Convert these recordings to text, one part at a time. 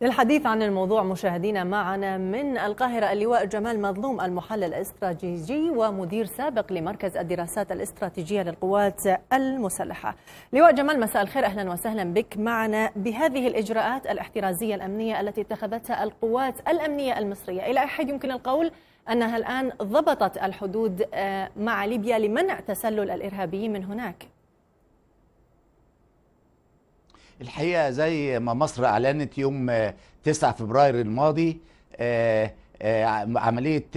للحديث عن الموضوع مشاهدينا معنا من القاهرة اللواء جمال مظلوم المحلل الاستراتيجي ومدير سابق لمركز الدراسات الاستراتيجية للقوات المسلحة لواء جمال مساء الخير أهلا وسهلا بك معنا بهذه الإجراءات الاحترازية الأمنية التي اتخذتها القوات الأمنية المصرية إلى أحد يمكن القول أنها الآن ضبطت الحدود آه، مع ليبيا لمنع تسلل الإرهابيين من هناك الحقيقه زي ما مصر اعلنت يوم 9 آه، فبراير الماضي آه، آه، عمليه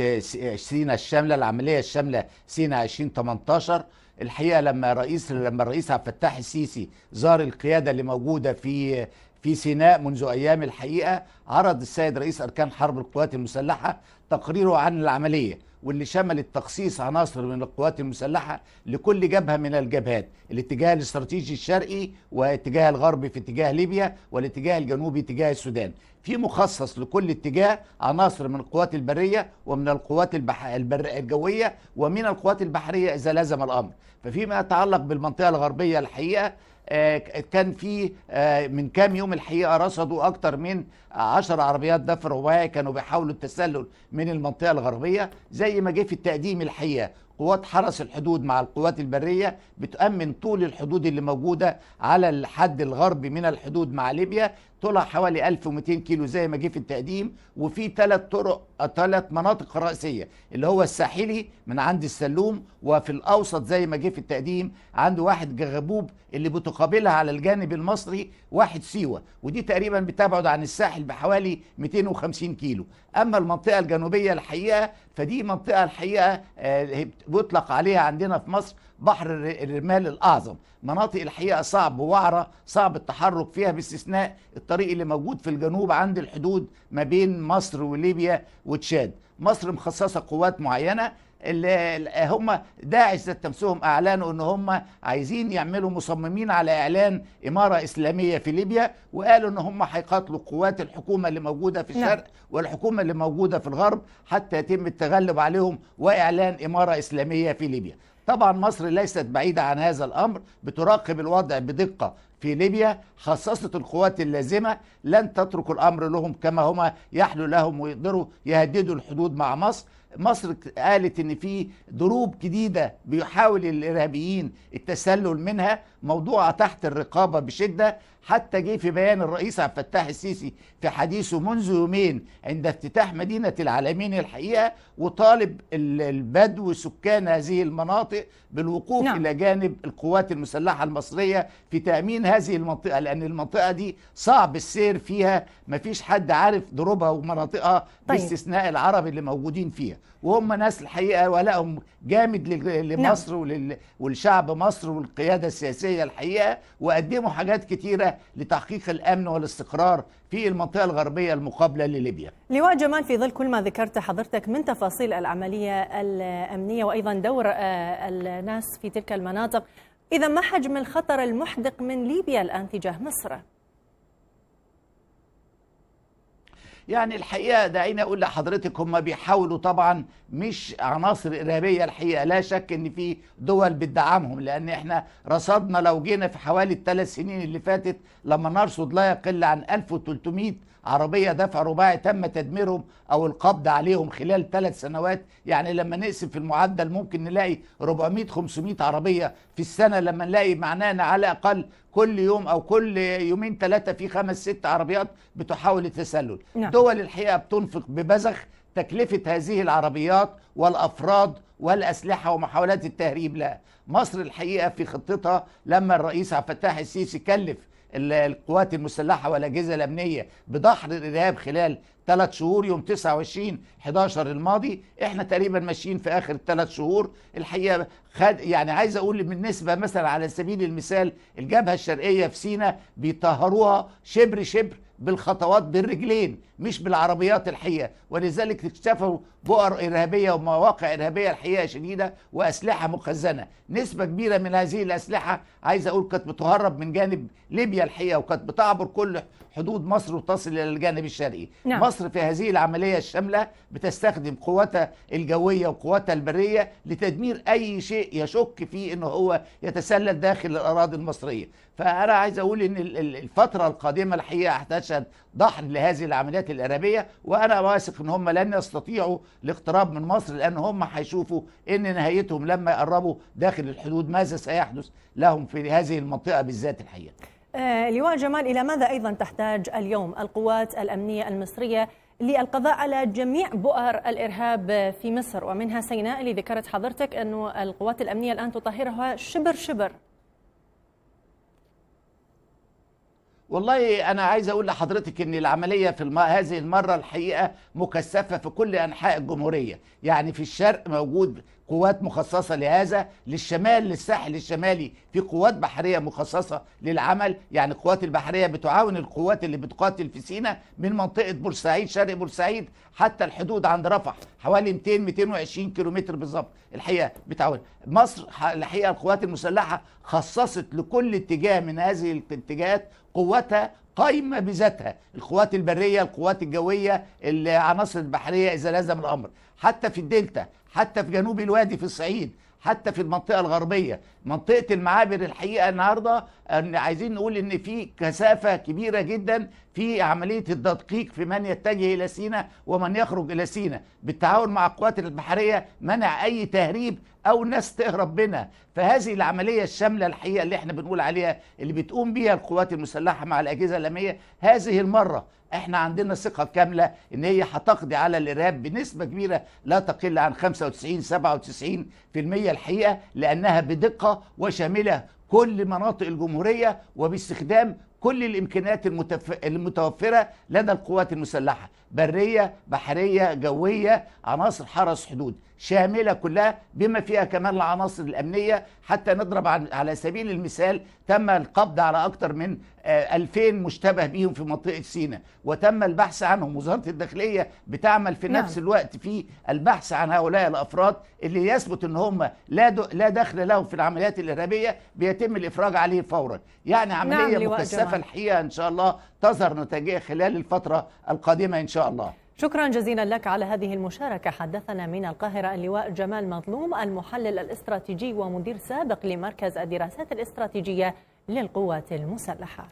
سينا الشامله العمليه الشامله سينا 2018 الحقيقه لما رئيس لما الرئيس عبد الفتاح السيسي زار القياده اللي موجوده في في سيناء منذ أيام الحقيقة عرض السيد رئيس أركان حرب القوات المسلحة تقريره عن العملية واللي شملت تخصيص عناصر من القوات المسلحة لكل جبهة من الجبهات الاتجاه الاستراتيجي الشرقي واتجاه الغربي في اتجاه ليبيا والاتجاه الجنوبي اتجاه السودان في مخصص لكل اتجاه عناصر من القوات البرية ومن القوات البح... البر... الجوية ومن القوات البحرية إذا لزم الأمر ففيما يتعلق بالمنطقة الغربية الحقيقة آه، كان في آه، من كام يوم الحقيقه رصدوا اكتر من 10 عربيات دفع رباعي كانوا بيحاولوا التسلل من المنطقه الغربيه زي ما جه في التقديم الحقيقه قوات حرس الحدود مع القوات البريه بتامن طول الحدود اللي موجوده على الحد الغربي من الحدود مع ليبيا طولها حوالي 1200 كيلو زي ما جه في التقديم وفي ثلاث طرق ثلاث مناطق رئيسيه اللي هو الساحلي من عند السلوم وفي الاوسط زي ما جه في التقديم عند واحد جغبوب اللي بتقابلها على الجانب المصري واحد سيوه ودي تقريبا بتبعد عن الساحل بحوالي 250 كيلو اما المنطقه الجنوبيه الحقيقه فدي منطقه الحقيقه آه، بيطلق عليها عندنا في مصر بحر الرمال الأعظم مناطق الحقيقة صعب وعرة صعب التحرك فيها باستثناء الطريق اللي موجود في الجنوب عند الحدود ما بين مصر وليبيا وتشاد مصر مخصصة قوات معينة اللي هم داعش ذات نفسهم اعلنوا ان هم عايزين يعملوا مصممين على اعلان اماره اسلاميه في ليبيا وقالوا ان هم هيقاتلوا قوات الحكومه اللي موجوده في الشرق نعم. والحكومه اللي موجوده في الغرب حتى يتم التغلب عليهم واعلان اماره اسلاميه في ليبيا طبعا مصر ليست بعيدة عن هذا الأمر بتراقب الوضع بدقة في ليبيا خصصت القوات اللازمة لن تترك الأمر لهم كما هما يحلو لهم ويقدروا يهددوا الحدود مع مصر مصر قالت ان في دروب جديده بيحاول الارهابيين التسلل منها موضوعه تحت الرقابه بشده حتى جه في بيان الرئيس عبد الفتاح السيسي في حديثه منذ يومين عند افتتاح مدينه العالمين الحقيقه وطالب البدو سكان هذه المناطق بالوقوف نعم. الى جانب القوات المسلحه المصريه في تامين هذه المنطقه لان المنطقه دي صعب السير فيها ما فيش حد عارف دروبها ومناطقها طيب. باستثناء العرب اللي موجودين فيها وهم ناس الحقيقه ولاهم جامد لمصر نعم. ولل... ولشعب مصر والقياده السياسيه الحقيقه وقدموا حاجات كتيره لتحقيق الامن والاستقرار في المنطقه الغربيه المقابله لليبيا. لواء جمال في ظل كل ما ذكرت حضرتك من تفاصيل العمليه الامنيه وايضا دور آه، الناس في تلك المناطق، اذا ما حجم الخطر المحدق من ليبيا الان تجاه مصر؟ يعني الحقيقة دعيني أقول لحضرتك هم بيحاولوا طبعا مش عناصر إرهابية الحقيقة لا شك إن في دول بتدعمهم لأن إحنا رصدنا لو جينا في حوالي الثلاث سنين اللي فاتت لما نرصد لا يقل عن 1300 عربية دفع رباعي تم تدميرهم أو القبض عليهم خلال ثلاث سنوات يعني لما نقسم في المعدل ممكن نلاقي 400 500 عربية في السنة لما نلاقي معناه على الأقل كل يوم او كل يومين ثلاثه في خمس ست عربيات بتحاول التسلل نعم. دول الحقيقه بتنفق ببذخ تكلفه هذه العربيات والافراد والاسلحه ومحاولات التهريب لها مصر الحقيقه في خطتها لما الرئيس عبد الفتاح السيسي كلف القوات المسلحة والأجهزة الأمنية بدحر الإرهاب خلال ثلاث شهور يوم 29 11 الماضي احنا تقريبا ماشيين في اخر الثلاث شهور الحقيقه خد يعني عايز اقول بالنسبه مثلا على سبيل المثال الجبهه الشرقيه في سينا بيطهروها شبر شبر بالخطوات بالرجلين مش بالعربيات الحقيقه ولذلك اكتشفوا بؤر ارهابيه ومواقع ارهابيه الحقيقه شديده واسلحه مخزنه نسبه كبيره من هذه الاسلحه عايز اقول كانت بتهرب من جانب ليبيا الحقيقه وكانت بتعبر كل حدود مصر وتصل الى الجانب الشرقي نعم. مصر في هذه العمليه الشامله بتستخدم قوتها الجويه وقوتها البريه لتدمير اي شيء يشك فيه ان هو يتسلل داخل الاراضي المصريه فانا عايز اقول ان الفتره القادمه الحقيقه احتاج الاسد ضحن لهذه العمليات الارهابيه وانا واثق ان هم لن يستطيعوا الاقتراب من مصر لان هم هيشوفوا ان نهايتهم لما يقربوا داخل الحدود ماذا سيحدث لهم في هذه المنطقه بالذات الحقيقه. آه لواء جمال الى ماذا ايضا تحتاج اليوم القوات الامنيه المصريه للقضاء على جميع بؤر الارهاب في مصر ومنها سيناء اللي ذكرت حضرتك انه القوات الامنيه الان تطهرها شبر شبر والله أنا عايز أقول لحضرتك إن العملية في الم... هذه المرة الحقيقة مكثفة في كل أنحاء الجمهورية يعني في الشرق موجود قوات مخصصة لهذا للشمال للساحل الشمالي في قوات بحرية مخصصة للعمل يعني القوات البحرية بتعاون القوات اللي بتقاتل في سينا من منطقة بورسعيد شرق بورسعيد حتى الحدود عند رفح حوالي 200 220 كيلومتر بالظبط الحقيقة بتعاون مصر الحقيقة القوات المسلحة خصصت لكل اتجاه من هذه الاتجاهات قوتها قائمه بذاتها القوات البريه القوات الجويه العناصر البحريه اذا لزم الامر حتى في الدلتا حتى في جنوب الوادي في الصعيد حتى في المنطقه الغربيه منطقه المعابر الحقيقه النهارده عايزين نقول ان في كثافه كبيره جدا في عمليه التدقيق في من يتجه الى سينا ومن يخرج الى سينا بالتعاون مع القوات البحريه منع اي تهريب او ناس تهرب بنا فهذه العمليه الشامله الحقيقه اللي احنا بنقول عليها اللي بتقوم بيها القوات المسلحه مع الاجهزه الامنيه هذه المره احنا عندنا ثقه كامله ان هي هتقضي على الارهاب بنسبه كبيره لا تقل عن 95 97% الحقيقه لانها بدقه وشامله كل مناطق الجمهوريه وباستخدام كل الامكانيات المتف... المتوفره لدى القوات المسلحه بريه بحريه جويه عناصر حرس حدود شامله كلها بما فيها كمان العناصر الامنيه حتى نضرب على سبيل المثال تم القبض على اكثر من 2000 آه، مشتبه بيهم في منطقه سيناء وتم البحث عنهم وزاره الداخليه بتعمل في نعم. نفس الوقت في البحث عن هؤلاء الافراد اللي يثبت ان هم لا لا دخل لهم في العمليات الارهابيه بيتم الافراج عليه فورا يعني نعم، عمليه نعم مكثفه الحقيقه ان شاء الله تظهر نتائجها خلال الفتره القادمه ان شاء الله شكرا جزيلا لك على هذه المشاركة حدثنا من القاهرة اللواء جمال مظلوم المحلل الاستراتيجي ومدير سابق لمركز الدراسات الاستراتيجية للقوات المسلحه